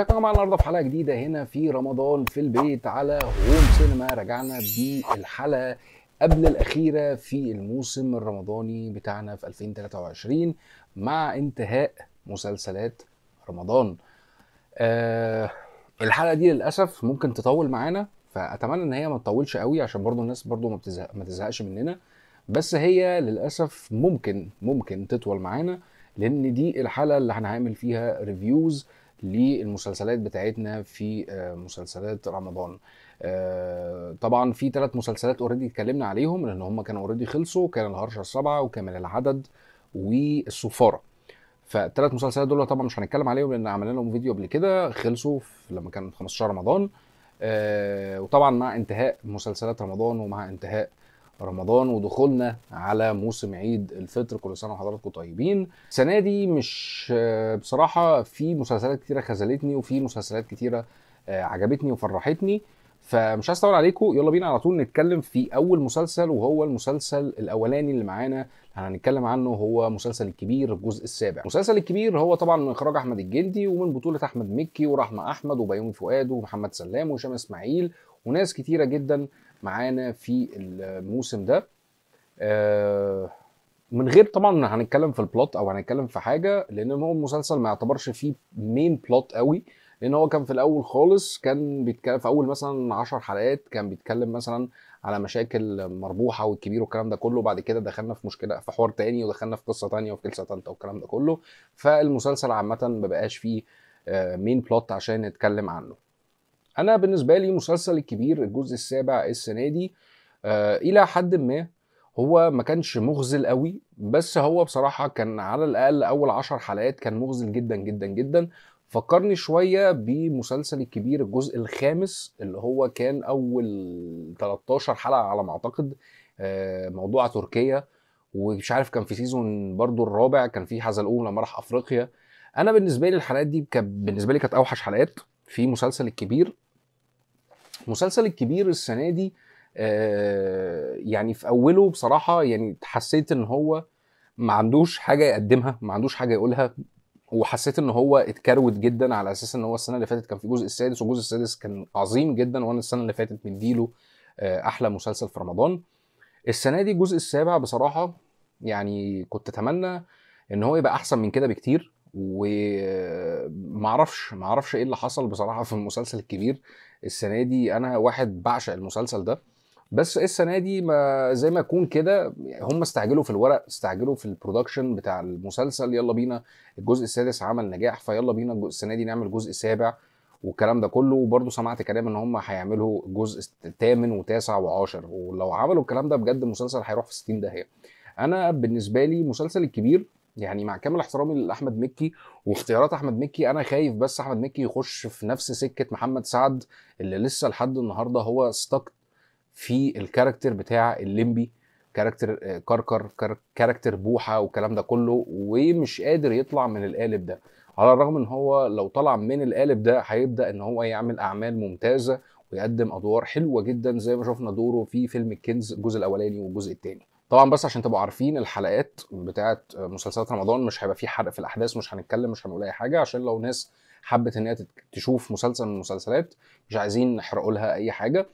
ازيكم يا جماعه النهارده في حلقه جديده هنا في رمضان في البيت على هوم سينما رجعنا بالحلقه قبل الاخيره في الموسم الرمضاني بتاعنا في 2023 مع انتهاء مسلسلات رمضان أه الحلقه دي للاسف ممكن تطول معانا فاتمنى ان هي ما تطولش قوي عشان برضو الناس برضو ما, بتزهق ما تزهقش مننا بس هي للاسف ممكن ممكن تطول معانا لان دي الحلقه اللي هنعمل فيها ريفيوز للمسلسلات بتاعتنا في آه، مسلسلات رمضان آه، طبعا في ثلاث مسلسلات اوريدي اتكلمنا عليهم لان هم كانوا اوريدي خلصوا كان الهرش السبعه وكامل العدد والسفاره فالثلاث مسلسلات دول طبعا مش هنتكلم عليهم لان عملنا لهم فيديو قبل كده خلصوا لما كان 15 رمضان آه، وطبعا مع انتهاء مسلسلات رمضان ومع انتهاء رمضان ودخولنا على موسم عيد الفطر كل سنه وحضراتكم طيبين السنه دي مش آه، بصراحه في مسلسلات كتيره خذلتني وفي مسلسلات كتيره آه، عجبتني وفرحتني فمش اطول عليكم يلا بينا على طول نتكلم في اول مسلسل وهو المسلسل الاولاني اللي معانا هنتكلم عنه هو مسلسل الكبير الجزء السابع مسلسل الكبير هو طبعا من اخراج احمد الجندي ومن بطوله احمد مكي ورحمه احمد وبيومي فؤاد ومحمد سلام وهشام اسماعيل وناس كتيره جدا معانا في الموسم ده آه، من غير طبعا هنتكلم في البلوت او هنتكلم في حاجه لان هو المسلسل ما يعتبرش فيه مين بلوت قوي لان هو كان في الاول خالص كان بيتكلم في اول مثلا 10 حلقات كان بيتكلم مثلا على مشاكل مربوحه والكبير والكلام ده كله بعد كده دخلنا في مشكله في حوار تاني ودخلنا في قصه تانيه وفي قصه ثالثه والكلام ده كله فالمسلسل عامه ما بقاش فيه مين آه، بلوت عشان نتكلم عنه انا بالنسبه لي مسلسل الكبير الجزء السابع السنه دي آه الى حد ما هو ما كانش مغزل قوي بس هو بصراحه كان على الاقل اول عشر حلقات كان مغزل جدا جدا جدا فكرني شويه بمسلسل الكبير الجزء الخامس اللي هو كان اول 13 حلقه على ما اعتقد آه، موضوع تركيا ومش عارف كان في سيزون برضو الرابع كان في حزلقوم لما راح افريقيا انا بالنسبه لي الحلقات دي كانت بالنسبه لي كانت اوحش حلقات في مسلسل الكبير المسلسل الكبير السنه دي آه يعني في اوله بصراحه يعني حسيت ان هو ما عندوش حاجه يقدمها ما عندوش حاجه يقولها وحسيت ان هو اتكروت جدا على اساس ان هو السنه اللي فاتت كان في جزء السادس والجزء السادس كان عظيم جدا وانا السنه اللي فاتت مديله آه احلى مسلسل في رمضان السنه دي الجزء السابع بصراحه يعني كنت اتمنى ان هو يبقى احسن من كده بكتير ومعرفش معرفش ايه اللي حصل بصراحه في المسلسل الكبير السنه دي انا واحد بعشق المسلسل ده بس السنه دي ما زي ما يكون كده هم استعجلوا في الورق استعجلوا في البرودكشن بتاع المسلسل يلا بينا الجزء السادس عمل نجاح فيلا بينا السنه دي نعمل جزء سابع والكلام ده كله وبرضه سمعت كلام ان هم هيعملوا جزء ثامن وتاسع وعاشر ولو عملوا الكلام ده بجد المسلسل هيروح في 60 داهيه انا بالنسبه لي مسلسل الكبير يعني مع كامل احترامي لاحمد مكي واختيارات احمد مكي انا خايف بس احمد مكي يخش في نفس سكه محمد سعد اللي لسه لحد النهارده هو ستاك في الكاركتر بتاع الليمبي كاركتر آه، كركر كاركتر بوحه والكلام ده كله ومش قادر يطلع من القالب ده على الرغم ان هو لو طلع من القالب ده هيبدا ان هو يعمل اعمال ممتازه ويقدم ادوار حلوه جدا زي ما شفنا دوره في فيلم الكنز الجزء الاولاني والجزء الثاني طبعا بس عشان تبقوا عارفين الحلقات بتاعت مسلسلات رمضان مش هيبقى فيه حرق في الاحداث مش هنتكلم مش هنقول اي حاجه عشان لو ناس حبت ان هي تشوف مسلسل من المسلسلات مش عايزين نحرقوا لها اي حاجه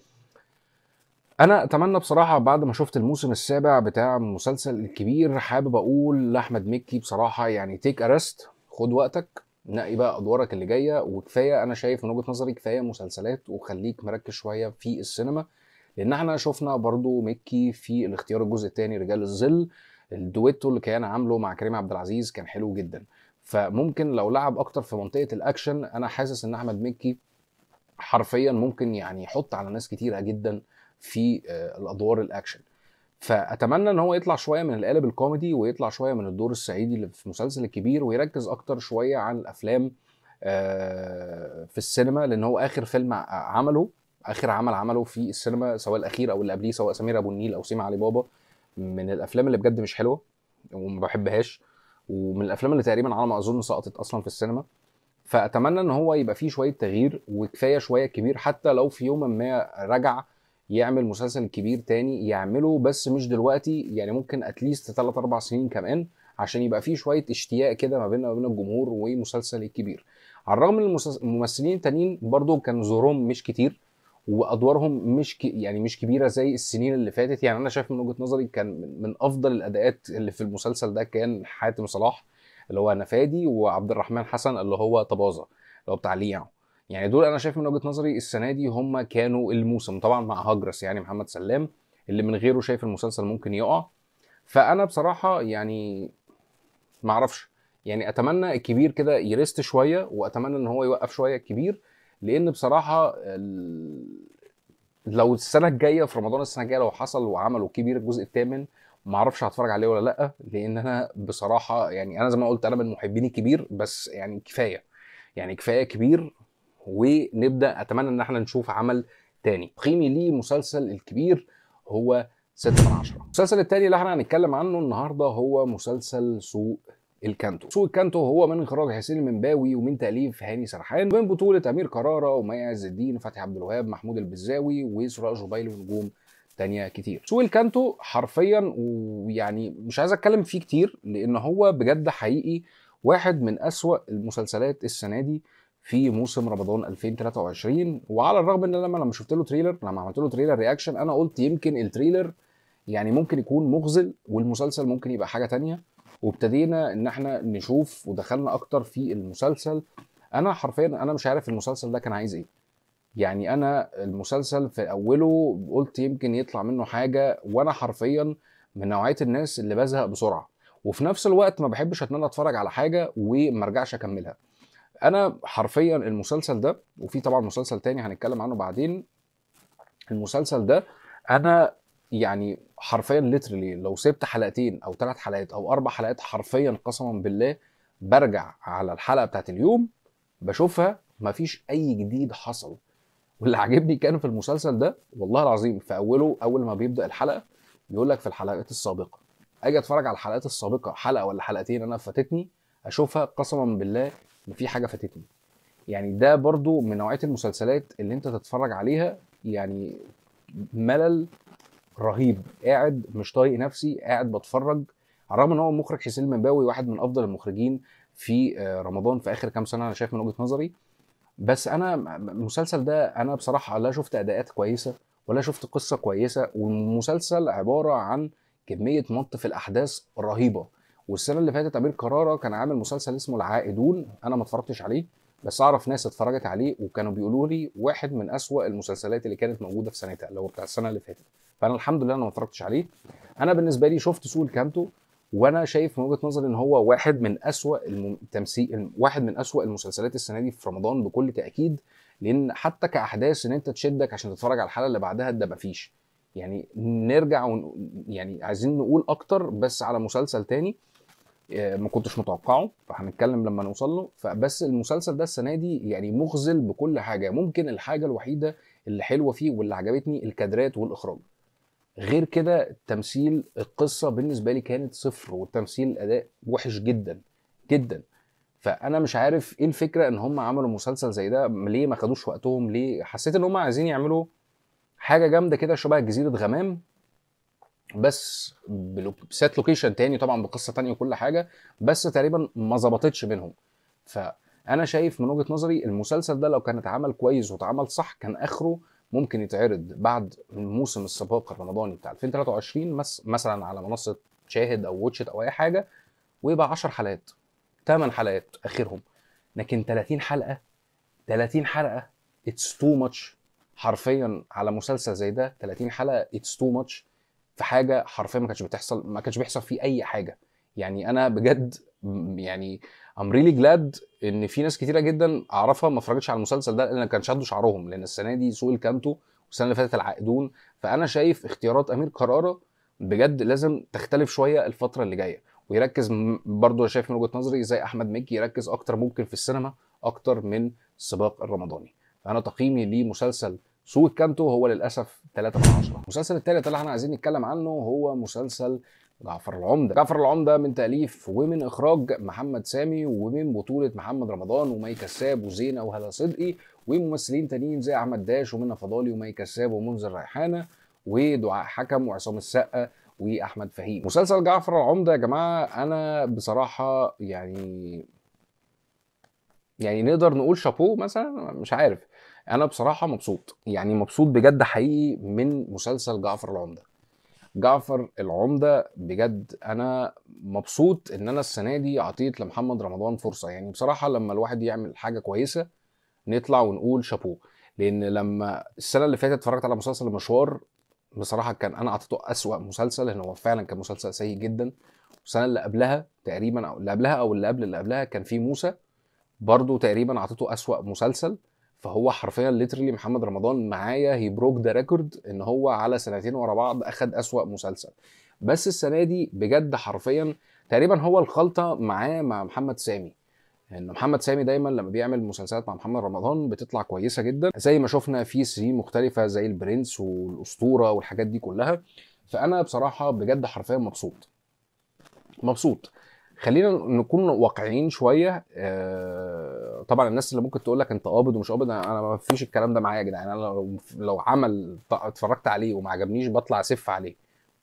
انا اتمنى بصراحه بعد ما شفت الموسم السابع بتاع مسلسل الكبير حابب اقول لاحمد مكي بصراحه يعني تيك ارست خد وقتك نقي بقى ادوارك اللي جايه وكفايه انا شايف من وجهه نظري كفايه مسلسلات وخليك مركز شويه في السينما لان احنا شفنا برضو مكي في الاختيار الجزء الثاني رجال الظل الدويتو اللي كان عامله مع كريم عبد العزيز كان حلو جدا فممكن لو لعب اكتر في منطقه الاكشن انا حاسس ان احمد مكي حرفيا ممكن يعني يحط على ناس كتيره جدا في آه، الادوار الاكشن فاتمنى ان هو يطلع شويه من القالب الكوميدي ويطلع شويه من الدور الصعيدي اللي في المسلسل الكبير ويركز اكتر شويه عن الافلام آه، في السينما لان هو اخر فيلم عمله اخر عمل عمله في السينما سواء الاخير او اللي قبليه سواء سمير ابو النيل او سيما علي بابا من الافلام اللي بجد مش حلوه وما بحبهاش ومن الافلام اللي تقريبا على ما اظن سقطت اصلا في السينما فاتمنى ان هو يبقى فيه شويه تغيير وكفايه شويه كبير حتى لو في يوم ما رجع يعمل مسلسل كبير تاني يعمله بس مش دلوقتي يعني ممكن اتليست 3 اربع سنين كمان عشان يبقى فيه شويه اشتياق كده ما بيننا وبين الجمهور ومسلسل الكبير على الرغم ان الممثلين التانيين برضو كان زورهم مش كتير وادوارهم مش يعني مش كبيره زي السنين اللي فاتت يعني انا شايف من وجهه نظري كان من افضل الاداءات اللي في المسلسل ده كان حاتم صلاح اللي هو نفادي وعبد الرحمن حسن اللي هو طبازه اللي هو بتاع لياو يعني دول انا شايف من وجهه نظري السنه دي هم كانوا الموسم طبعا مع هجرس يعني محمد سلام اللي من غيره شايف المسلسل ممكن يقع فانا بصراحه يعني معرفش يعني اتمنى الكبير كده يرست شويه واتمنى ان هو يوقف شويه الكبير لان بصراحه لو السنه الجايه في رمضان السنه الجايه لو حصل وعملوا كبير الجزء الثامن ما اعرفش هتفرج عليه ولا لا لان انا بصراحه يعني انا زي ما قلت انا من محبين الكبير بس يعني كفايه يعني كفايه كبير ونبدا اتمنى ان احنا نشوف عمل تاني تقييمي ليه مسلسل الكبير هو 6 من 10 المسلسل التاني اللي احنا هنتكلم عنه النهارده هو مسلسل سوق الكانتو سوق الكانتو هو من اخراج حسين المنباوي ومن تاليف هاني سرحان ومن بطوله امير كراره ومي عز الدين فتحي عبد الوهاب محمود البزاوي وسراء جبيل ونجوم تانية كتير سوق الكانتو حرفيا ويعني مش عايز اتكلم فيه كتير لان هو بجد حقيقي واحد من اسوا المسلسلات السنه دي في موسم رمضان 2023 وعلى الرغم ان انا لما شفت له تريلر لما عملت له تريلر رياكشن انا قلت يمكن التريلر يعني ممكن يكون مغزل والمسلسل ممكن يبقى حاجه تانية وابتدينا ان احنا نشوف ودخلنا اكتر في المسلسل انا حرفيا انا مش عارف المسلسل ده كان عايز ايه يعني انا المسلسل في اوله قلت يمكن يطلع منه حاجه وانا حرفيا من نوعيه الناس اللي بزهق بسرعه وفي نفس الوقت ما بحبش ان انا اتفرج على حاجه وما ارجعش اكملها انا حرفيا المسلسل ده وفي طبعا مسلسل تاني هنتكلم عنه بعدين المسلسل ده انا يعني حرفيا ليترلي لو سبت حلقتين او ثلاث حلقات او اربع حلقات حرفيا قسما بالله برجع على الحلقه بتاعت اليوم بشوفها مفيش اي جديد حصل واللي عاجبني كان في المسلسل ده والله العظيم في اوله اول ما بيبدا الحلقه بيقول لك في الحلقات السابقه اجي اتفرج على الحلقات السابقه حلقه ولا حلقتين انا فاتتني اشوفها قسما بالله ان في حاجه فاتتني يعني ده برضو من نوعيه المسلسلات اللي انت تتفرج عليها يعني ملل رهيب قاعد مش طايق نفسي قاعد بتفرج على الرغم ان هو مخرج حسين المنباوي واحد من افضل المخرجين في آه، رمضان في اخر كام سنه انا شايف من وجهه نظري بس انا المسلسل ده انا بصراحه لا شفت اداءات كويسه ولا شفت قصه كويسه والمسلسل عباره عن كميه مط في الاحداث رهيبه والسنه اللي فاتت امير كراره كان عامل مسلسل اسمه العائدون انا ما اتفرجتش عليه بس اعرف ناس اتفرجت عليه وكانوا بيقولوا لي واحد من اسوا المسلسلات اللي كانت موجوده في سنتها اللي هو بتاع السنه اللي فاتت فانا الحمد لله انا ما اتفرجتش عليه انا بالنسبه لي شفت سوق كامتو وانا شايف من وجهه نظري ان هو واحد من اسوا التمثيل واحد من اسوا المسلسلات السنه دي في رمضان بكل تاكيد لان حتى كاحداث ان انت تشدك عشان تتفرج على الحلقه اللي بعدها ده مفيش يعني نرجع ون... يعني عايزين نقول اكتر بس على مسلسل تاني آه، ما كنتش متوقعه فهنتكلم لما نوصل له فبس المسلسل ده السنه دي يعني مخزل بكل حاجه ممكن الحاجه الوحيده اللي حلوه فيه واللي عجبتني الكادرات والاخراج غير كده تمثيل القصه بالنسبه لي كانت صفر والتمثيل الاداء وحش جدا جدا فانا مش عارف ايه الفكره ان هم عملوا مسلسل زي ده ليه ما خدوش وقتهم ليه حسيت ان هم عايزين يعملوا حاجه جامده كده شبه جزيره غمام بس بسات لوكيشن تاني طبعا بقصه تانية وكل حاجه بس تقريبا ما ظبطتش بينهم فانا شايف من وجهه نظري المسلسل ده لو كان اتعمل كويس واتعمل صح كان اخره ممكن يتعرض بعد موسم السباق الرمضاني بتاع 2023 مثلا على منصه شاهد او واتشت او اي حاجه ويبقى 10 حلقات 8 حلقات اخرهم لكن 30 حلقه 30 حلقه اتس تو ماتش حرفيا على مسلسل زي ده 30 حلقه اتس تو ماتش في حاجه حرفيا ما كانتش بتحصل ما كانش بيحصل فيه اي حاجه يعني انا بجد يعني ام ريلي جلاد ان في ناس كتيره جدا اعرفها ما اتفرجتش على المسلسل ده لان كان شدوا شعرهم لان السنه دي سوق الكامتو والسنه اللي فاتت العائدون فانا شايف اختيارات امير قراره بجد لازم تختلف شويه الفتره اللي جايه ويركز انا شايف من وجهه نظري زي احمد مكي يركز اكتر ممكن في السينما اكتر من السباق الرمضاني فانا تقييمي لمسلسل سوق كانتو هو للاسف 3 من 10 المسلسل الثالث اللي احنا عايزين نتكلم عنه هو مسلسل جعفر العمدة جعفر العمدة من تأليف ومن إخراج محمد سامي ومن بطولة محمد رمضان ومي كساب وزينة وهلا صدقي وممثلين تانيين زي أحمد داش ومنى فضالي ومي كساب ومنذر ريحانة ودعاء حكم وعصام السقا واحمد فهيم مسلسل جعفر العمده يا جماعه انا بصراحه يعني يعني نقدر نقول شابوه مثلا مش عارف انا بصراحه مبسوط يعني مبسوط بجد حقيقي من مسلسل جعفر العمده جعفر العمده بجد انا مبسوط ان انا السنه دي عطيت لمحمد رمضان فرصه يعني بصراحه لما الواحد يعمل حاجه كويسه نطلع ونقول شابوه لان لما السنه اللي فاتت اتفرجت على مسلسل المشوار بصراحه كان انا اعطيته اسوا مسلسل لان هو فعلا كان مسلسل سيء جدا والسنه اللي قبلها تقريبا او اللي قبلها او اللي قبل اللي قبلها كان في موسى برضو تقريبا اعطيته اسوا مسلسل فهو حرفيا ليترلي محمد رمضان معايا هي بروك ذا ريكورد ان هو على سنتين ورا بعض اخد اسوا مسلسل بس السنه دي بجد حرفيا تقريبا هو الخلطه معاه مع محمد سامي ان محمد سامي دايما لما بيعمل مسلسلات مع محمد رمضان بتطلع كويسه جدا زي ما شفنا في سي مختلفه زي البرنس والاسطوره والحاجات دي كلها فانا بصراحه بجد حرفيا مبسوط مبسوط خلينا نكون واقعيين شويه آه طبعا الناس اللي ممكن تقول لك انت قابض ومش قابض انا ما فيش الكلام ده معايا يا جدعان انا لو لو عمل اتفرجت عليه وما عجبنيش بطلع اسف عليه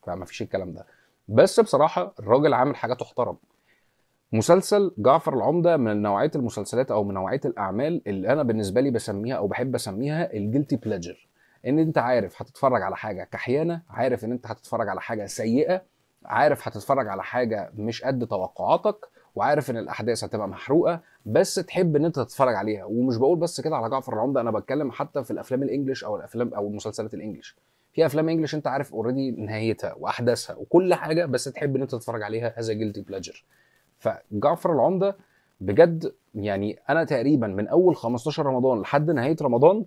فما فيش الكلام ده بس بصراحه الراجل عامل حاجه تحترم مسلسل جعفر العمده من نوعيه المسلسلات او من نوعيه الاعمال اللي انا بالنسبه لي بسميها او بحب اسميها الجلتي بلاجر ان انت عارف هتتفرج على حاجه كحيانه عارف ان انت هتتفرج على حاجه سيئه عارف هتتفرج على حاجه مش قد توقعاتك وعارف ان الاحداث هتبقى محروقه بس تحب ان انت تتفرج عليها ومش بقول بس كده على جعفر العمده انا بتكلم حتى في الافلام الانجليش او الافلام او المسلسلات الانجليش في افلام انجليش انت عارف اوريدي نهايتها واحداثها وكل حاجه بس تحب ان انت تتفرج عليها هذا جيلتي بلاجر فجعفر العمده بجد يعني انا تقريبا من اول 15 رمضان لحد نهايه رمضان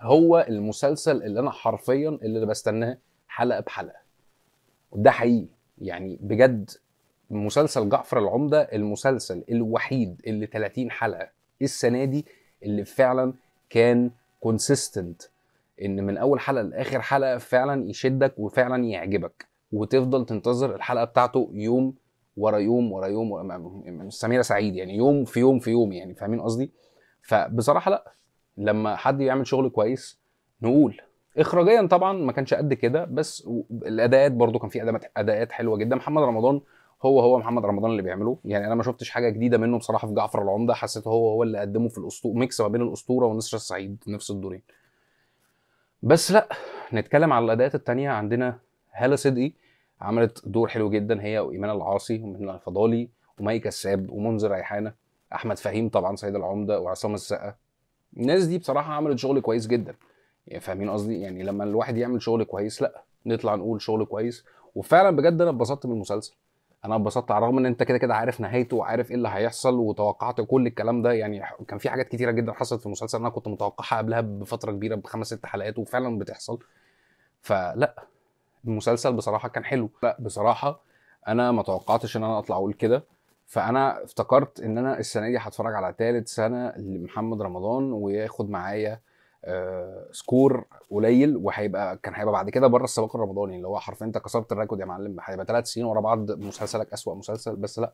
هو المسلسل اللي انا حرفيا اللي بستناه حلقه بحلقه وده حقيقي يعني بجد مسلسل جعفر العمدة المسلسل الوحيد اللي 30 حلقة إيه السنة دي اللي فعلا كان كونسيستنت ان من اول حلقة لاخر حلقة فعلا يشدك وفعلا يعجبك وتفضل تنتظر الحلقة بتاعته يوم ورا يوم ورا يوم ورا سميرة سعيد يعني يوم في يوم في يوم يعني فاهمين قصدي؟ فبصراحة لا لما حد يعمل شغل كويس نقول اخراجيا طبعا ما كانش قد كده بس الاداءات برضو كان في اداءات حلوه جدا محمد رمضان هو هو محمد رمضان اللي بيعمله يعني انا ما شفتش حاجه جديده منه بصراحه في جعفر العمده حسيت هو هو اللي قدمه في الاسطوره ميكس ما بين الاسطوره ونصر السعيد نفس الدورين بس لا نتكلم على الاداءات التانية عندنا هالة صدقي عملت دور حلو جدا هي وايمان العاصي ومن الفضالي ومي كساب ومنذر ريحانه احمد فهيم طبعا سيد العمده وعصام السقا الناس دي بصراحه عملت شغل كويس جدا يعني فاهمين قصدي يعني لما الواحد يعمل شغل كويس لا نطلع نقول شغل كويس وفعلا بجد انا اتبسطت من المسلسل انا اتبسطت على الرغم ان انت كده كده عارف نهايته وعارف ايه اللي هيحصل وتوقعت كل الكلام ده يعني كان في حاجات كتيره جدا حصلت في المسلسل انا كنت متوقعها قبلها بفتره كبيره بخمس ست حلقات وفعلا بتحصل فلا المسلسل بصراحه كان حلو لا بصراحه انا ما توقعتش ان انا اطلع اقول كده فانا افتكرت ان انا السنه دي هتفرج على ثالث سنه لمحمد رمضان وياخد معايا آه، سكور قليل وهيبقى كان هيبقى بعد كده بره السباق الرمضاني اللي هو حرفيا انت كسرت الريكورد يا معلم هيبقى ثلاث سنين ورا بعض مسلسلك اسوأ مسلسل بس لا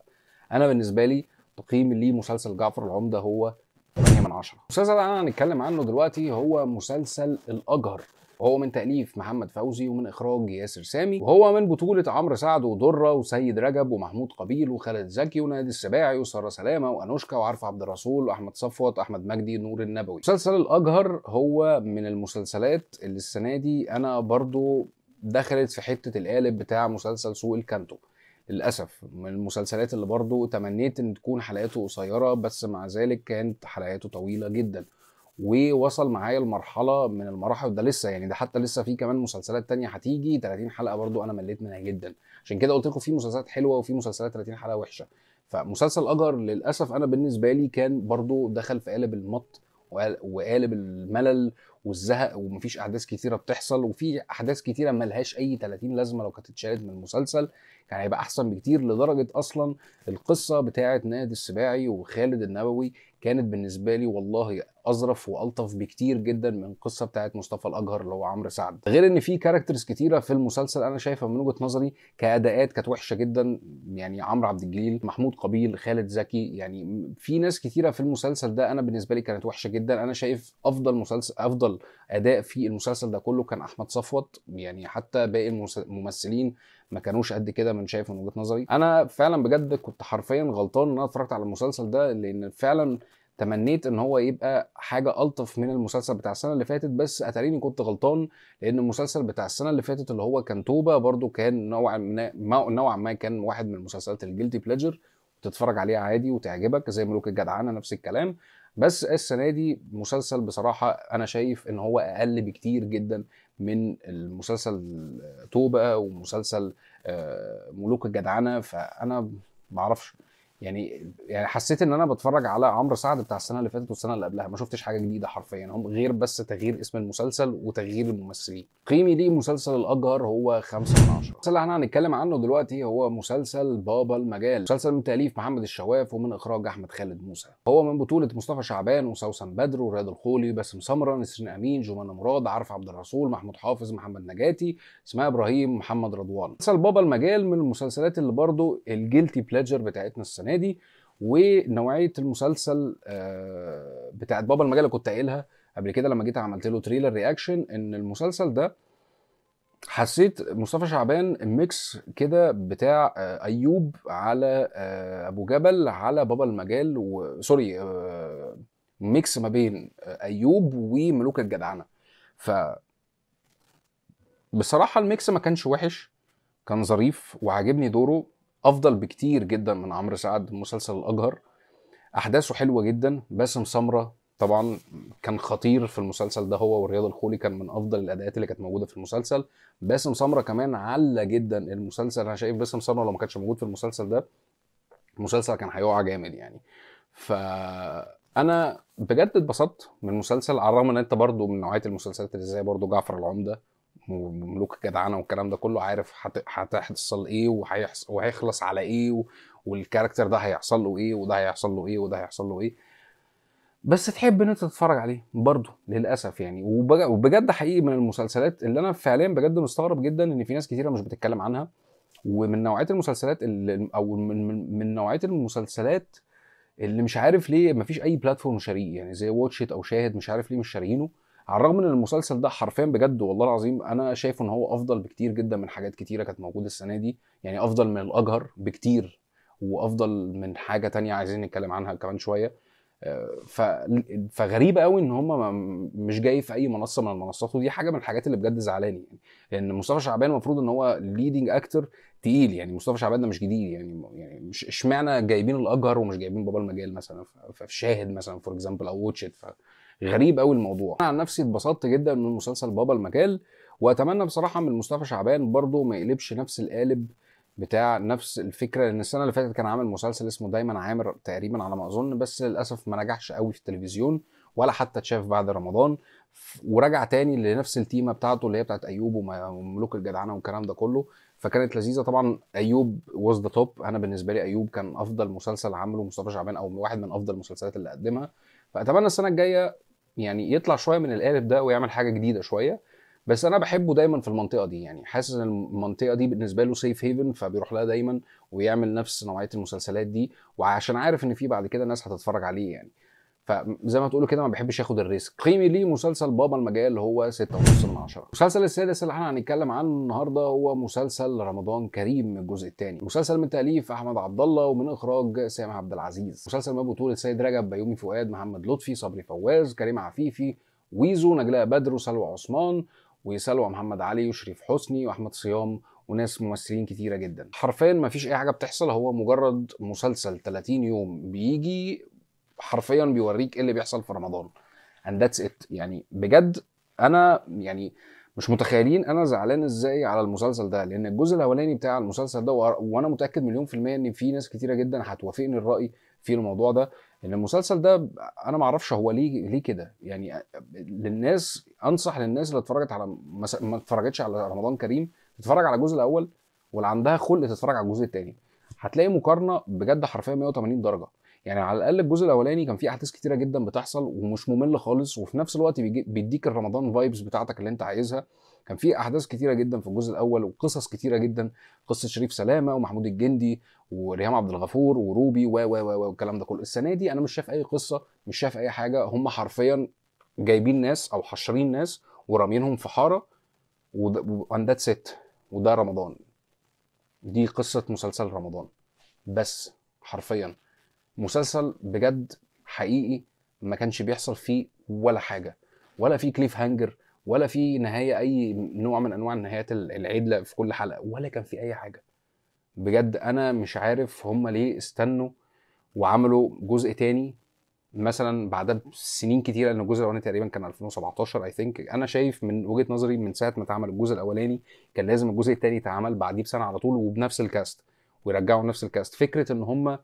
انا بالنسبه لي تقييم لي مسلسل جعفر العمده هو 8 من 10 المسلسل اللي انا هنتكلم عنه دلوقتي هو مسلسل الاجهر وهو من تأليف محمد فوزي ومن إخراج ياسر سامي وهو من بطولة عمرو سعد ودرة وسيد رجب ومحمود قبيل وخالد زكي ونادي السباعي وسارة سلامة وأنوشكا وعارف عبد الرسول وأحمد صفوت وأحمد مجدي نور النبوي مسلسل الأجهر هو من المسلسلات اللي السنة دي أنا برضو دخلت في حتة القالب بتاع مسلسل سوق الكانتو للاسف من المسلسلات اللي برضه تمنيت ان تكون حلقاته قصيره بس مع ذلك كانت حلقاته طويله جدا ووصل معايا لمرحله من المراحل ده لسه يعني ده حتى لسه في كمان مسلسلات تانية هتيجي 30 حلقه برضو انا مليت منها جدا عشان كده قلت لكم في مسلسلات حلوه وفي مسلسلات 30 حلقه وحشه فمسلسل اجر للاسف انا بالنسبه لي كان برضو دخل في قالب المط وقالب الملل والزهق ومفيش احداث كتيره بتحصل وفي احداث كتيره ملهاش اي 30 لازمه لو كانت اتشالت من المسلسل كان هيبقى احسن بكتير لدرجه اصلا القصه بتاعه نادي السباعي وخالد النبوي كانت بالنسبه لي والله اظرف والطف بكتير جدا من القصه بتاعت مصطفى الاجهر اللي هو عمرو سعد غير ان في كاركترز كتيره في المسلسل انا شايفها من وجهه نظري كاداءات كانت وحشه جدا يعني عمرو عبد الجليل محمود قبيل خالد زكي يعني في ناس كتيره في المسلسل ده انا بالنسبه لي كانت وحشه جدا انا شايف افضل مسلسل افضل اداء في المسلسل ده كله كان احمد صفوت يعني حتى باقي الممثلين ما كانوش قد كده من شايف من وجهه نظري انا فعلا بجد كنت حرفيا غلطان ان انا اتفرجت على المسلسل ده لان فعلا تمنيت ان هو يبقى حاجه الطف من المسلسل بتاع السنه اللي فاتت بس اتاريني كنت غلطان لان المسلسل بتاع السنه اللي فاتت اللي هو كان توبه برده كان نوعا ما نوعا ما كان واحد من المسلسلات الجلتي بليجر تتفرج عليه عادي وتعجبك زي ملوك الجدعنه نفس الكلام بس السنه دي مسلسل بصراحه انا شايف ان هو اقل بكتير جدا من المسلسل توبه ومسلسل ملوك آه، الجدعنه فانا معرفش يعني يعني حسيت ان انا بتفرج على عمرو سعد بتاع السنه اللي فاتت والسنه اللي قبلها ما شفتش حاجه جديده حرفيا يعني هم غير بس تغيير اسم المسلسل وتغيير الممثلين قيمي ليه مسلسل الاجهر هو 5 من 10 المسلسل اللي احنا هنتكلم عنه دلوقتي هو مسلسل بابا المجال مسلسل من تاليف محمد الشواف ومن اخراج احمد خالد موسى هو من بطوله مصطفى شعبان وسوسن بدر ورياض الخولي باسم سمره نسرين امين جمانه مراد عارف عبد الرسول محمود حافظ محمد نجاتي اسماء ابراهيم محمد رضوان مسلسل بابا المجال من المسلسلات اللي برضه الجيلتي بلاجر بتاعتنا السنة السنه دي ونوعيه المسلسل آه، بتاعت بابا المجال اللي كنت قايلها قبل كده لما جيت عملت له تريلر رياكشن ان المسلسل ده حسيت مصطفى شعبان ميكس كده بتاع آه، ايوب على آه، ابو جبل على بابا المجال و... سوري ميكس ما بين ايوب وملوك الجدعنه ف بصراحه الميكس ما كانش وحش كان ظريف وعاجبني دوره افضل بكتير جدا من عمرو سعد مسلسل الاجهر احداثه حلوه جدا باسم سمره طبعا كان خطير في المسلسل ده هو ورياض الخولي كان من افضل الاداءات اللي كانت موجوده في المسلسل باسم سمره كمان على جدا المسلسل انا شايف باسم سمره لو ما كانش موجود في المسلسل ده المسلسل كان هيقع جامد يعني ف انا بجد اتبسطت من المسلسل على الرغم ان انت برضو من نوعيه المسلسلات اللي زي برضو جعفر العمده وملوك جدعانه والكلام ده كله عارف هتحصل ايه وهيحص... وهيخلص على ايه و... والكاركتر ده هيحصل له ايه وده هيحصل له ايه وده هيحصل له ايه بس تحب ان انت تتفرج عليه برضه للاسف يعني وبجد حقيقي من المسلسلات اللي انا فعليا بجد مستغرب جدا ان في ناس كتيره مش بتتكلم عنها ومن نوعيه المسلسلات اللي او من, من, من نوعيه المسلسلات اللي مش عارف ليه مفيش اي بلاتفورم شاريه يعني زي واتش او شاهد مش عارف ليه مش شاريينه على الرغم ان المسلسل ده حرفيا بجد والله العظيم انا شايف ان هو افضل بكتير جدا من حاجات كتيره كانت موجوده السنه دي يعني افضل من الاجهر بكتير وافضل من حاجه تانية عايزين نتكلم عنها كمان شويه آه، ف... فغريبه قوي ان هم مش جاي في اي منصه من المنصات ودي حاجه من الحاجات اللي بجد زعلاني يعني لان مصطفى شعبان المفروض ان هو ليدنج اكتر تقيل يعني مصطفى شعبان ده مش جديد يعني يعني مش اشمعنى جايبين الاجهر ومش جايبين بابا المجال مثلا ف... شاهد مثلا فور اكزامبل او واتشت ف... غريب قوي الموضوع انا عن نفسي اتبسطت جدا من مسلسل بابا المجال واتمنى بصراحه من مصطفى شعبان برضو ما يقلبش نفس القالب بتاع نفس الفكره لان السنه اللي فاتت كان عامل مسلسل اسمه دايما عامر تقريبا على ما اظن بس للاسف ما نجحش قوي في التلفزيون ولا حتى اتشاف بعد رمضان ورجع تاني لنفس التيمه بتاعته اللي هي بتاعت ايوب وملوك الجدعنه والكلام ده كله فكانت لذيذه طبعا ايوب واز ذا توب انا بالنسبه لي ايوب كان افضل مسلسل عمله مصطفى شعبان او واحد من افضل المسلسلات اللي قدمها فاتمنى السنه الجايه يعني يطلع شويه من القالب ده ويعمل حاجه جديده شويه بس انا بحبه دايما في المنطقه دي يعني حاسس ان المنطقه دي بالنسبه له سيف هيفن فبيروح لها دايما ويعمل نفس نوعيه المسلسلات دي وعشان عارف ان في بعد كده ناس هتتفرج عليه يعني فزي ما تقولوا كده ما بحبش ياخد الريسك قيمي ليه مسلسل بابا المجال اللي هو 6.5 من 10 المسلسل السادس اللي احنا هنتكلم عنه النهارده هو مسلسل رمضان كريم الجزء الثاني مسلسل من تاليف احمد عبد الله ومن اخراج سامي عبد العزيز مسلسل ما بطوله سيد رجب بيومي فؤاد محمد لطفي صبري فواز كريم عفيفي ويزو نجلاء بدر وسلوى عثمان وسلوى محمد علي وشريف حسني واحمد صيام وناس ممثلين كتيرة جدا حرفيا مفيش اي حاجة بتحصل هو مجرد مسلسل 30 يوم بيجي حرفيا بيوريك ايه اللي بيحصل في رمضان اند ذاتس ات يعني بجد انا يعني مش متخيلين انا زعلان ازاي على المسلسل ده لان الجزء الاولاني بتاع المسلسل ده وانا متاكد مليون في الميه ان في ناس كتيره جدا هتوافقني الراي في الموضوع ده ان المسلسل ده انا ما اعرفش هو ليه ليه كده يعني للناس انصح للناس اللي اتفرجت على ما اتفرجتش على رمضان كريم تتفرج على الجزء الاول واللي عندها خلق تتفرج على الجزء الثاني هتلاقي مقارنه بجد حرفيا 180 درجه يعني على الاقل الجزء الاولاني كان فيه احداث كتيره جدا بتحصل ومش ممل خالص وفي نفس الوقت بيديك الرمضان فايبس بتاعتك اللي انت عايزها كان فيه احداث كتيره جدا في الجزء الاول وقصص كتيره جدا قصه شريف سلامه ومحمود الجندي وريهام عبد الغفور وروبي و و و والكلام ده كله السنه دي انا مش شايف اي قصه مش شايف اي حاجه هم حرفيا جايبين ناس او حشرين ناس ورامينهم في حاره وده ست وده رمضان دي قصه مسلسل رمضان بس حرفيا مسلسل بجد حقيقي ما كانش بيحصل فيه ولا حاجه ولا في كليف هانجر ولا في نهايه اي نوع من انواع النهايات العدله في كل حلقه ولا كان في اي حاجه بجد انا مش عارف هم ليه استنوا وعملوا جزء تاني مثلا بعدها بسنين كتيره لان الجزء الاولاني تقريبا كان 2017 اي ثينك انا شايف من وجهه نظري من ساعه ما اتعمل الجزء الاولاني كان لازم الجزء التاني يتعمل بعديه بسنه على طول وبنفس الكاست ويرجعوا نفس الكاست فكره ان هم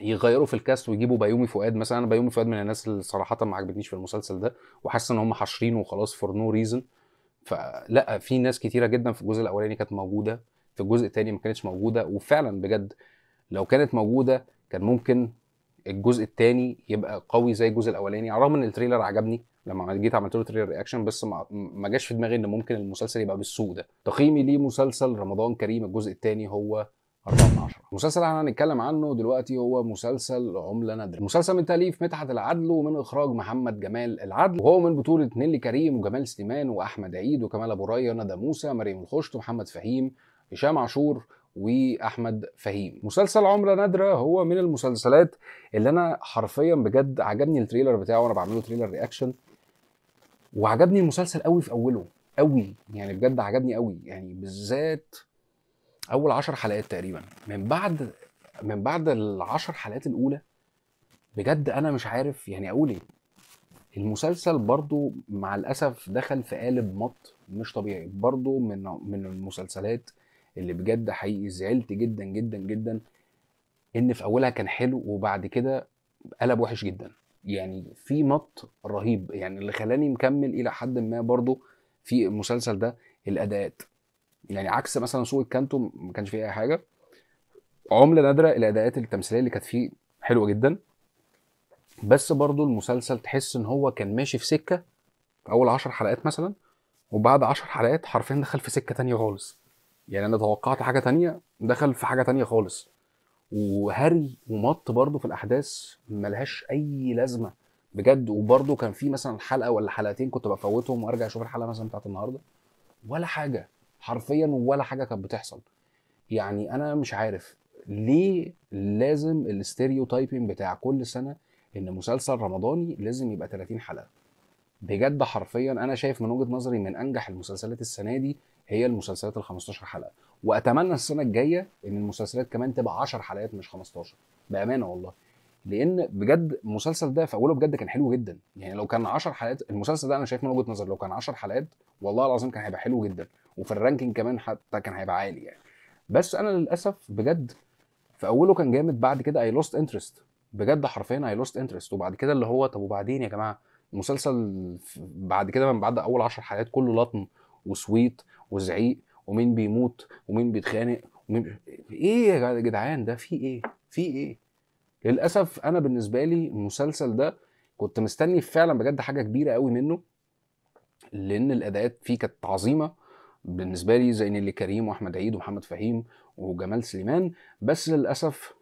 يغيروا في الكاست ويجيبوا بيومي فؤاد مثلا انا بيومي فؤاد من الناس اللي صراحه ما عجبتنيش في المسلسل ده وحاسس ان هم حاشرينه وخلاص فور نو ريزن فلا في ناس كتيره جدا في الجزء الاولاني كانت موجوده في الجزء الثاني ما كانتش موجوده وفعلا بجد لو كانت موجوده كان ممكن الجزء الثاني يبقى قوي زي الجزء الاولاني على الرغم ان التريلر عجبني لما جيت عملت له تريلر رياكشن بس ما, ما جاش في دماغي ان ممكن المسلسل يبقى بالسوء ده تقييمي لمسلسل رمضان كريم الجزء الثاني هو 4 من 10 المسلسل اللي هنتكلم عنه دلوقتي هو مسلسل عملة نادرة مسلسل من تأليف مدحت العدل ومن إخراج محمد جمال العدل وهو من بطولة نيلي كريم وجمال سليمان وأحمد عيد وكمال أبو ريا ندى موسى مريم الخشت ومحمد فهيم هشام عاشور واحمد فهيم مسلسل عمله نادره هو من المسلسلات اللي انا حرفيا بجد عجبني التريلر بتاعه وانا بعمله تريلر رياكشن وعجبني المسلسل قوي في اوله قوي يعني بجد عجبني قوي يعني بالذات اول عشر حلقات تقريبا من بعد من بعد العشر حلقات الاولى بجد انا مش عارف يعني اقول ايه المسلسل برضو مع الاسف دخل في قالب مط مش طبيعي برضو من من المسلسلات اللي بجد حقيقي زعلت جدا جدا جدا ان في اولها كان حلو وبعد كده قلب وحش جدا يعني في مط رهيب يعني اللي خلاني مكمل الى حد ما برضو في المسلسل ده الاداءات يعني عكس مثلا سوق الكانتو ما كانش فيه اي حاجه عمله نادره الاداءات التمثيليه اللي كانت فيه حلوه جدا بس برضو المسلسل تحس ان هو كان ماشي في سكه في اول عشر حلقات مثلا وبعد عشر حلقات حرفيا دخل في سكه تانية خالص يعني انا توقعت حاجه تانية دخل في حاجه تانية خالص وهري ومط برضه في الاحداث ملهاش اي لازمه بجد وبرضه كان في مثلا حلقه ولا حلقتين كنت بفوتهم وارجع اشوف الحلقه مثلا بتاعت النهارده ولا حاجه حرفيا ولا حاجه كانت بتحصل يعني انا مش عارف ليه لازم الاستيريو تايبنج بتاع كل سنه ان مسلسل رمضاني لازم يبقى 30 حلقه بجد حرفيا انا شايف من وجهه نظري من انجح المسلسلات السنه دي هي المسلسلات ال 15 حلقه واتمنى السنه الجايه ان المسلسلات كمان تبقى 10 حلقات مش 15 بامانه والله لان بجد المسلسل ده في اوله بجد كان حلو جدا يعني لو كان 10 حلقات المسلسل ده انا شايف من وجهه نظري لو كان 10 حلقات والله العظيم كان هيبقى حلو جدا وفي الرانكينج كمان حتى كان هيبقى عالي يعني بس انا للاسف بجد في اوله كان جامد بعد كده اي لوست انترست بجد حرفيا اي لوست انترست وبعد كده اللي هو طب وبعدين يا جماعه المسلسل بعد كده من بعد اول 10 حلقات كله لطم وسويت وزعيق ومين بيموت ومين بيتخانق ومين ايه يا جدعان ده في ايه في ايه للاسف انا بالنسبه لي المسلسل ده كنت مستني فعلا بجد حاجه كبيره قوي منه لان الاداءات فيه كانت عظيمه بالنسبه لي زي نيلي كريم واحمد عيد ومحمد فهيم وجمال سليمان بس للاسف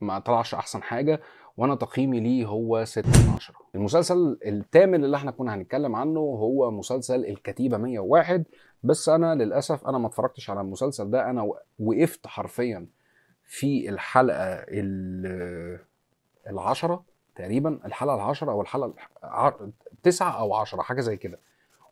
ما طلعش احسن حاجه وانا تقييمي ليه هو 6 من 10 المسلسل الثامن اللي احنا كنا هنتكلم عنه هو مسلسل الكتيبه 101 بس انا للاسف انا ما اتفرجتش على المسلسل ده انا وقفت حرفيا في الحلقه العشرة تقريبا الحلقه العشرة او الحلقه تسعة او عشرة حاجه زي كده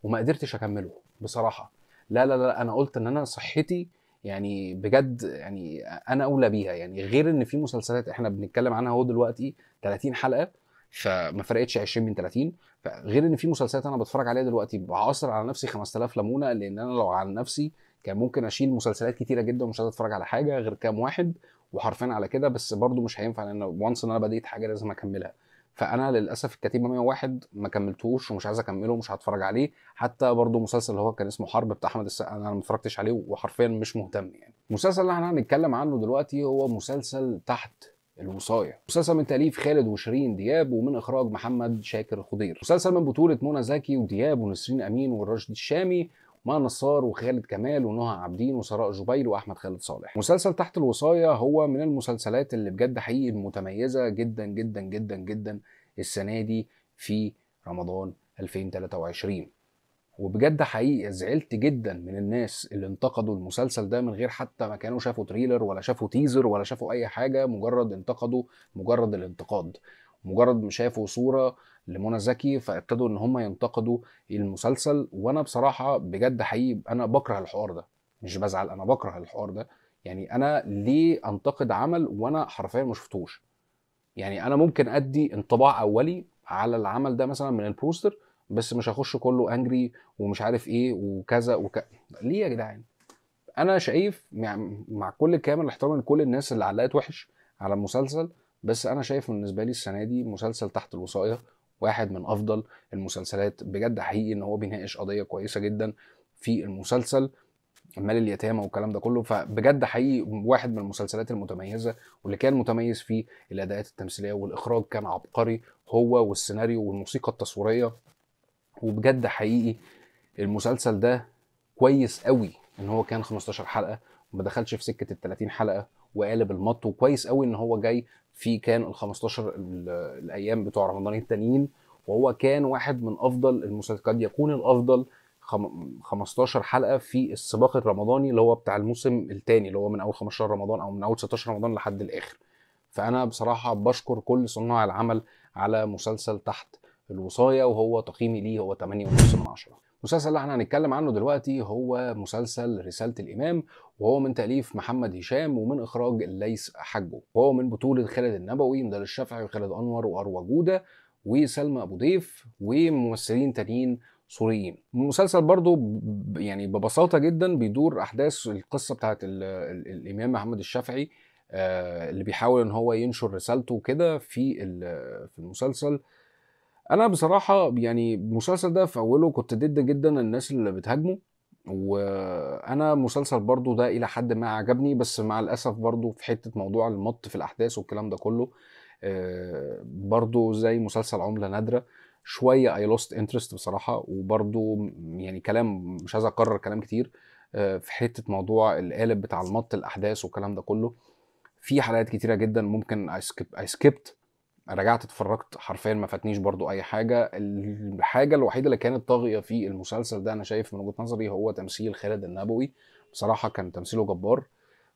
وما قدرتش اكمله بصراحه لا لا لا انا قلت ان انا صحتي يعني بجد يعني انا اولى بيها يعني غير ان في مسلسلات احنا بنتكلم عنها اهو دلوقتي 30 حلقه فما فرقتش 20 من 30 غير ان في مسلسلات انا بتفرج عليها دلوقتي بعصر على نفسي 5000 ليمونه لان انا لو على نفسي كان ممكن اشيل مسلسلات كتيره جدا ومش عايز اتفرج على حاجه غير كام واحد وحرفيا على كده بس برضو مش هينفع لان وانس ان انا بديت حاجه لازم اكملها فانا للاسف الكتيبه 101 ما كملتوش ومش عايز اكمله ومش هتفرج عليه حتى برضو مسلسل اللي هو كان اسمه حرب بتاع احمد السقا انا ما اتفرجتش عليه وحرفيا مش مهتم يعني المسلسل اللي احنا هنتكلم عنه دلوقتي هو مسلسل تحت الوصاية مسلسل من تأليف خالد وشيرين دياب ومن إخراج محمد شاكر خضير مسلسل من بطولة منى زكي ودياب ونسرين أمين والرشد الشامي مع نصار وخالد كمال ونهى عابدين وسراء جبيل واحمد خالد صالح مسلسل تحت الوصايه هو من المسلسلات اللي بجد حقيقي متميزه جدا جدا جدا جدا السنه دي في رمضان 2023 وبجد حقيقي زعلت جدا من الناس اللي انتقدوا المسلسل ده من غير حتى ما كانوا شافوا تريلر ولا شافوا تيزر ولا شافوا اي حاجه مجرد انتقدوا مجرد الانتقاد مجرد ما شافوا صوره لمنى زكي فابتدوا ان هم ينتقدوا المسلسل وانا بصراحه بجد حقيقي انا بكره الحوار ده مش بزعل انا بكره الحوار ده يعني انا ليه انتقد عمل وانا حرفيا ما شفتوش يعني انا ممكن ادي انطباع اولي على العمل ده مثلا من البوستر بس مش هخش كله انجري ومش عارف ايه وكذا وك ليه يا جدعان انا شايف مع, مع كل كامل الاحترام لكل الناس اللي علقت وحش على المسلسل بس انا شايف بالنسبه لي السنه دي مسلسل تحت الوصايه واحد من افضل المسلسلات بجد حقيقي ان هو بيناقش قضيه كويسه جدا في المسلسل مال اليتامى والكلام ده كله فبجد حقيقي واحد من المسلسلات المتميزه واللي كان متميز فيه الاداءات التمثيليه والاخراج كان عبقري هو والسيناريو والموسيقى التصويريه وبجد حقيقي المسلسل ده كويس قوي ان هو كان 15 حلقه وما دخلش في سكه ال 30 حلقه وقالب المط وكويس قوي ان هو جاي في كان ال 15 الايام بتوع رمضان التانيين وهو كان واحد من افضل المسلسلات قد يكون الافضل 15 حلقه في السباق الرمضاني اللي هو بتاع الموسم الثاني اللي هو من اول 15 رمضان او من اول 16 رمضان لحد الاخر فانا بصراحه بشكر كل صناع العمل على مسلسل تحت الوصايه وهو تقييمي ليه هو 8.5 من 10 المسلسل اللي احنا هنتكلم عنه دلوقتي هو مسلسل رسالة الإمام وهو من تأليف محمد هشام ومن إخراج الليث حجه وهو من بطولة خالد النبوي مدال الشافعي وخالد أنور وأروى جودة وسلمى أبو ضيف وممثلين تانيين سوريين المسلسل برضو يعني ببساطة جدا بيدور أحداث القصة بتاعت الإمام محمد الشافعي آه، اللي بيحاول ان هو ينشر رسالته كده في في المسلسل انا بصراحه يعني المسلسل ده في اوله كنت ضد جدا الناس اللي بتهاجمه وانا المسلسل برضو ده الى حد ما عجبني بس مع الاسف برضو في حته موضوع المط في الاحداث والكلام ده كله آه، برضو زي مسلسل عمله نادره شويه اي لوست انترست بصراحه وبرضو يعني كلام مش عايز اكرر كلام كتير آه، في حته موضوع القالب بتاع المط الاحداث والكلام ده كله في حلقات كتيره جدا ممكن اي سكيبت رجعت اتفرجت حرفيا ما فاتنيش برضو اي حاجه الحاجه الوحيده اللي كانت طاغيه في المسلسل ده انا شايف من وجهه نظري هو تمثيل خالد النبوي بصراحه كان تمثيله جبار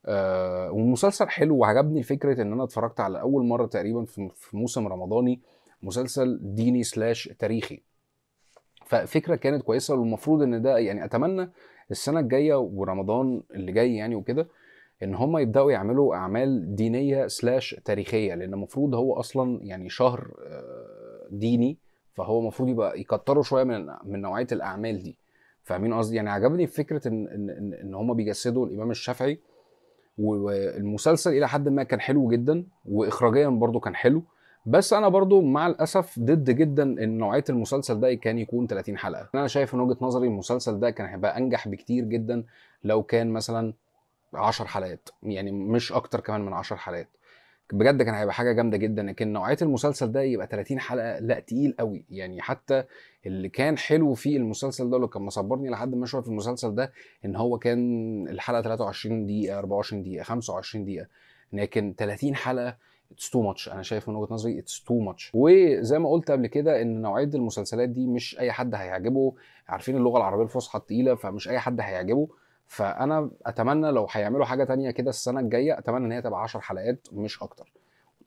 آه والمسلسل حلو وعجبني فكره ان انا اتفرجت على اول مره تقريبا في موسم رمضاني مسلسل ديني سلاش تاريخي ففكره كانت كويسه والمفروض ان ده يعني اتمنى السنه الجايه ورمضان اللي جاي يعني وكده ان هم يبداوا يعملوا اعمال دينيه سلاش تاريخيه لان المفروض هو اصلا يعني شهر آه، ديني فهو المفروض يبقى يكتروا شويه من من نوعيه الاعمال دي فاهمين قصدي يعني عجبني فكره ان ان ان هم بيجسدوا الامام الشافعي والمسلسل الى حد ما كان حلو جدا واخراجيا برضو كان حلو بس انا برضو مع الاسف ضد جدا ان نوعيه المسلسل ده كان يكون 30 حلقه انا شايف من وجهه نظري المسلسل ده كان هيبقى انجح بكتير جدا لو كان مثلا 10 حلقات يعني مش اكتر كمان من 10 حلقات بجد كان هيبقى حاجه جامده جدا لكن نوعيه المسلسل ده يبقى 30 حلقه لا تقيل قوي يعني حتى اللي كان حلو في المسلسل ده اللي كان مصبرني لحد ما شويه في المسلسل ده ان هو كان الحلقه 23 دقيقه 24 دقيقه 25 دقيقه لكن 30 حلقه اتس تو ماتش انا شايف من وجهه نظري اتس تو ماتش وزي ما قلت قبل كده ان نوعيه المسلسلات دي مش اي حد هيعجبه عارفين اللغه العربيه الفصحى الثقيله فمش اي حد هيعجبه فانا اتمنى لو هيعملوا حاجه تانية كده السنه الجايه اتمنى ان هي تبقى 10 حلقات مش اكتر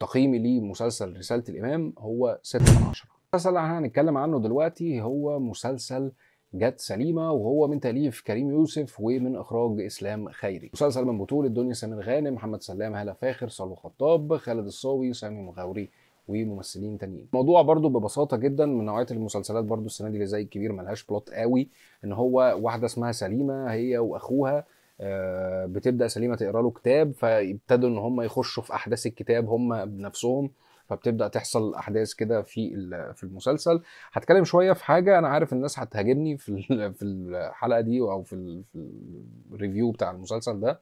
تقييمي لمسلسل رساله الامام هو 6 من 10 المسلسل اللي هنتكلم عنه دلوقتي هو مسلسل جت سليمة وهو من تأليف كريم يوسف ومن إخراج إسلام خيري مسلسل من بطولة دنيا سمير غانم محمد سلام هالة فاخر صالح خطاب خالد الصاوي سامي مغاوري وممثلين تانيين الموضوع برضو ببساطه جدا من نوعيه المسلسلات برضو السنه دي اللي زي الكبير ملهاش بلوت قوي ان هو واحده اسمها سليمه هي واخوها آه، بتبدا سليمه تقرا له كتاب فيبتدوا ان هم يخشوا في احداث الكتاب هم بنفسهم فبتبدا تحصل احداث كده في في المسلسل هتكلم شويه في حاجه انا عارف الناس هتهاجمني في في الحلقه دي او في في الريفيو بتاع المسلسل ده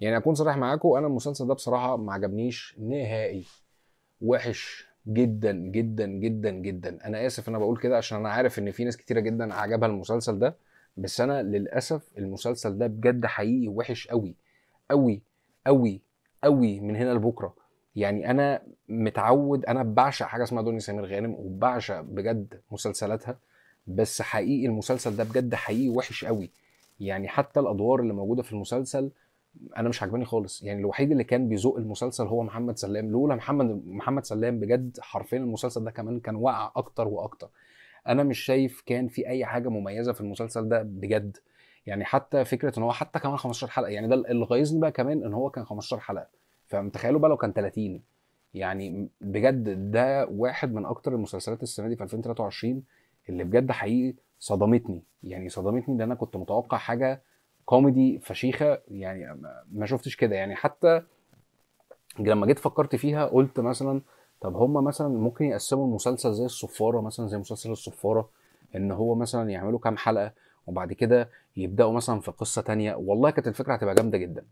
يعني اكون صريح معاكم انا المسلسل ده بصراحه ما عجبنيش نهائي وحش جدا جدا جدا جدا انا اسف انا بقول كده عشان انا عارف ان في ناس كتيره جدا عجبها المسلسل ده بس انا للاسف المسلسل ده بجد حقيقي وحش قوي قوي قوي قوي من هنا لبكره يعني انا متعود انا بعشق حاجه اسمها دنيا سمير غانم وبعشق بجد مسلسلاتها بس حقيقي المسلسل ده بجد حقيقي وحش قوي يعني حتى الادوار اللي موجوده في المسلسل انا مش عاجباني خالص يعني الوحيد اللي كان بيزق المسلسل هو محمد سلام لولا محمد محمد سلام بجد حرفيا المسلسل ده كمان كان وقع اكتر واكتر انا مش شايف كان في اي حاجه مميزه في المسلسل ده بجد يعني حتى فكره ان هو حتى كمان 15 حلقه يعني ده اللي غيظني بقى كمان ان هو كان 15 حلقه فمتخيلوا بقى لو كان 30 يعني بجد ده واحد من اكتر المسلسلات السنه دي في 2023 اللي بجد حقيقي صدمتني يعني صدمتني ده انا كنت متوقع حاجه كوميدي فشيخه يعني ما شفتش كده يعني حتى لما جيت فكرت فيها قلت مثلا طب هم مثلا ممكن يقسموا المسلسل زي الصفاره مثلا زي مسلسل الصفاره ان هو مثلا يعملوا كام حلقه وبعد كده يبداوا مثلا في قصه تانية والله كانت الفكره هتبقى جامده جدا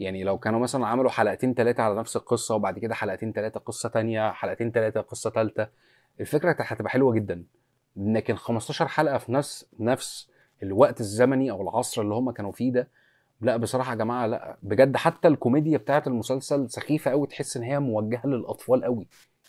يعني لو كانوا مثلا عملوا حلقتين ثلاثه على نفس القصه وبعد كده حلقتين ثلاثه قصه تانية حلقتين ثلاثه قصه ثالثه الفكره هتبقى حلوه جدا لكن 15 حلقه في نفس نفس الوقت الزمني او العصر اللي هم كانوا فيه ده لا بصراحه يا جماعه لا بجد حتى الكوميديا بتاعه المسلسل سخيفه قوي تحس ان هي موجهه للاطفال قوي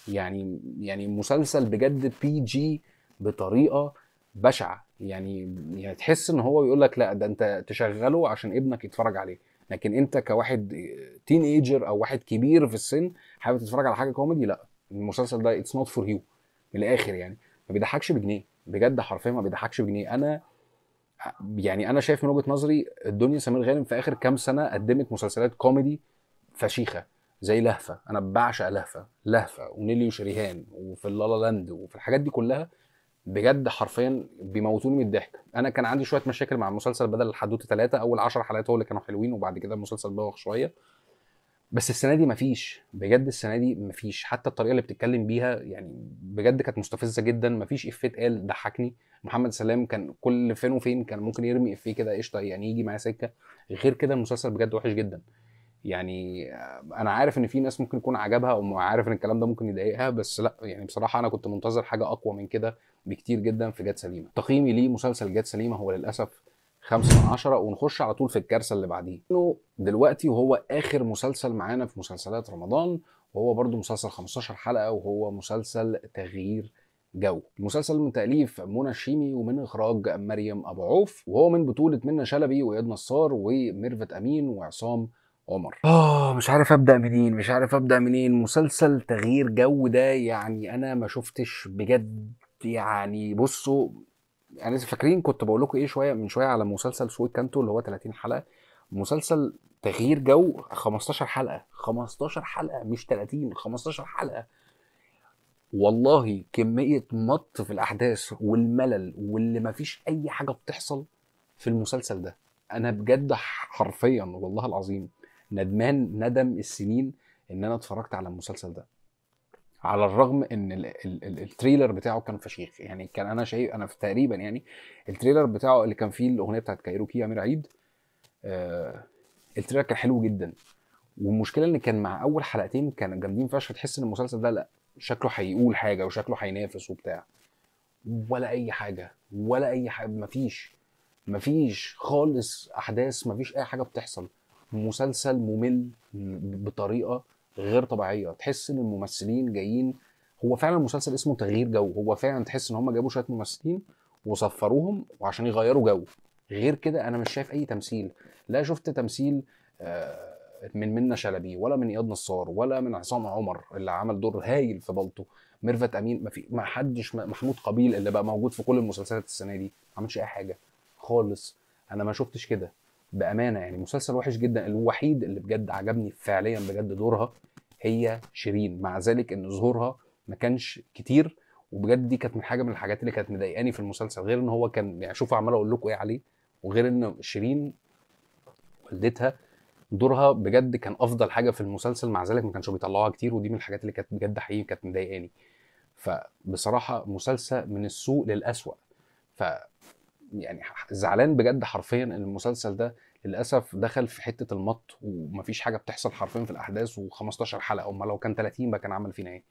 يعني يعني مسلسل بجد بي جي بطريقه بشعه يعني يعني تحس ان هو يقول لك لا ده انت تشغله عشان ابنك يتفرج عليه لكن انت كواحد تين ايجر او واحد كبير في السن حابب تتفرج على حاجه كوميدي لا المسلسل ده اتس نوت فور يو من الاخر يعني ما بيضحكش بجنيه بجد حرفيا ما بيضحكش بجنيه انا يعني انا شايف من وجهه نظري الدنيا سمير غانم في اخر كام سنه قدمت مسلسلات كوميدي فشيخه زي لهفه انا بعشق لهفه لهفه ونيلي وشريهان وفي اللالا لاند وفي الحاجات دي كلها بجد حرفيا بيموتوني من الضحك انا كان عندي شويه مشاكل مع المسلسل بدل الحدوته ثلاثه اول 10 حلقات هو اللي كانوا حلوين وبعد كده المسلسل بوخ شويه بس السنه دي مفيش بجد السنه دي مفيش حتى الطريقه اللي بتتكلم بيها يعني بجد كانت مستفزه جدا مفيش افيه اتقال ضحكني محمد سلام كان كل فين وفين كان ممكن يرمي افيه كده قشطه يعني يجي معاه سكه غير كده المسلسل بجد وحش جدا يعني انا عارف ان في ناس ممكن يكون عجبها او عارف ان الكلام ده ممكن يضايقها بس لا يعني بصراحه انا كنت منتظر حاجه اقوى من كده بكتير جدا في جات سليمه تقييمي ليه مسلسل سليمه هو للاسف خمسة من عشرة ونخش على طول في الكارثة اللي بعديه دلوقتي وهو آخر مسلسل معانا في مسلسلات رمضان وهو برضو مسلسل 15 حلقة وهو مسلسل تغيير جو المسلسل من تأليف منى الشيمي ومن إخراج مريم أبو عوف وهو من بطولة منى شلبي وإياد نصار وميرفت أمين وعصام عمر اه مش عارف ابدا منين مش عارف ابدا منين مسلسل تغيير جو ده يعني انا ما شفتش بجد يعني بصوا يعني فاكرين كنت بقول لكم ايه شويه من شويه على مسلسل سويت كانتو اللي هو 30 حلقه مسلسل تغيير جو 15 حلقه 15 حلقه مش 30 15 حلقه والله كميه مط في الاحداث والملل واللي ما فيش اي حاجه بتحصل في المسلسل ده انا بجد حرفيا والله العظيم ندمان ندم السنين ان انا اتفرجت على المسلسل ده على الرغم ان التريلر بتاعه كان فشيخ يعني كان انا شايف انا تقريبا يعني التريلر بتاعه اللي كان فيه الاغنيه بتاعت كايروكي امير عيد آه التريلر كان حلو جدا والمشكله ان كان مع اول حلقتين كانوا جامدين فشخ تحس ان المسلسل ده لا شكله هيقول حاجه وشكله هينافس وبتاع ولا اي حاجه ولا اي حاجه مفيش مفيش خالص احداث مفيش اي حاجه بتحصل مسلسل ممل بطريقه غير طبيعيه تحس ان الممثلين جايين هو فعلا مسلسل اسمه تغيير جو هو فعلا تحس ان هم جابوا شويه ممثلين وصفروهم وعشان يغيروا جو غير كده انا مش شايف اي تمثيل لا شفت تمثيل آه، من منى شلبي ولا من اياد نصار ولا من عصام عمر اللي عمل دور هايل في بلطو ميرفت امين ما في ما حدش محمود قبيل اللي بقى موجود في كل المسلسلات السنه دي ما عملش اي حاجه خالص انا ما شفتش كده بامانه يعني مسلسل وحش جدا الوحيد اللي بجد عجبني فعليا بجد دورها هي شيرين مع ذلك ان ظهورها ما كانش كتير وبجد دي كانت من حاجه من الحاجات اللي كانت مضايقاني في المسلسل غير ان هو كان يعني شوف عمال اقول لكم ايه عليه وغير ان شيرين والدتها دورها بجد كان افضل حاجه في المسلسل مع ذلك ما كانش بيطلعوها كتير ودي من الحاجات اللي كانت بجد حقيقي كانت مضايقاني فبصراحه مسلسل من السوء للاسوء ف يعني زعلان بجد حرفيا ان المسلسل ده للاسف دخل في حته المط ومفيش حاجه بتحصل حرفيا في الاحداث و15 حلقه امال لو كان 30 بقى كان عمل فينا ايه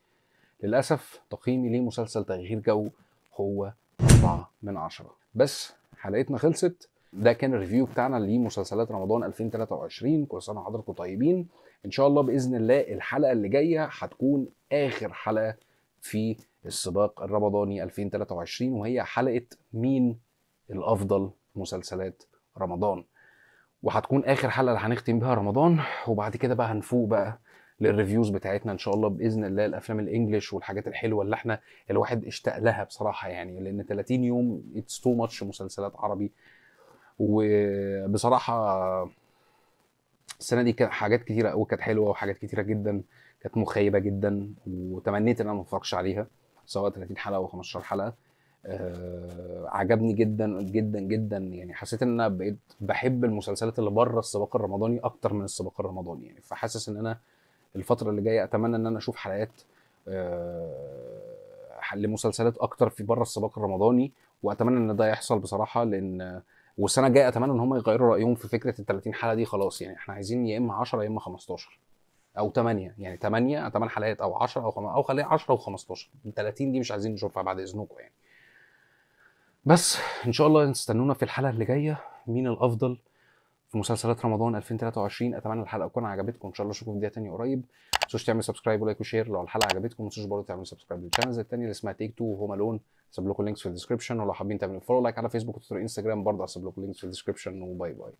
للاسف تقييمي لمسلسل تغيير جو هو 4 من 10 بس حلقتنا خلصت ده كان الريفيو بتاعنا لمسلسلات رمضان 2023 كل سنه وحضراتكم طيبين ان شاء الله باذن الله الحلقه اللي جايه هتكون اخر حلقه في السباق الرمضاني 2023 وهي حلقه مين الافضل مسلسلات رمضان وهتكون اخر حلقه اللي هنختم بيها رمضان وبعد كده بقى هنفوق بقى للريفيوز بتاعتنا ان شاء الله باذن الله الافلام الانجليش والحاجات الحلوه اللي احنا الواحد اشتاق لها بصراحه يعني لان 30 يوم اتس تو ماتش مسلسلات عربي وبصراحه السنه دي كانت حاجات كتيره قوي كانت حلوه وحاجات كتيره جدا كانت مخيبه جدا وتمنيت ان انا ما اتفرجش عليها سواء 30 حلقه او 15 حلقه آه عجبني جدا جدا جدا يعني حسيت ان انا بقيت بحب المسلسلات اللي بره السباق الرمضاني اكتر من السباق الرمضاني يعني فحاسس ان انا الفتره اللي جايه اتمنى ان انا اشوف حلقات آه لمسلسلات اكتر في بره السباق الرمضاني واتمنى ان ده يحصل بصراحه لان والسنه الجايه اتمنى ان هم يغيروا رايهم في فكره ال 30 حلقه دي خلاص يعني احنا عايزين يا اما 10 يا اما 15 او 8 يعني 8 8 حلقات او 10 او 5 او خليها 10 و15 30 دي مش عايزين نشوفها بعد اذنكم يعني بس ان شاء الله استنونا في الحلقه اللي جايه مين الافضل في مسلسلات رمضان 2023 اتمنى الحلقه تكون عجبتكم ان شاء الله اشوفكم في فيديو تاني قريب ما تنسوش تعمل سبسكرايب ولايك وشير لو الحلقه عجبتكم ما تنسوش برضه تعملوا سبسكرايب للشانلز التانيه اللي اسمها تيك تو هوم الون هسيب لكم لينكس في الديسكربشن ولو حابين تعملوا فولو لايك على فيسبوك وتويتر انستجرام برضه هسيب لكم لينكس في الديسكربشن وباي باي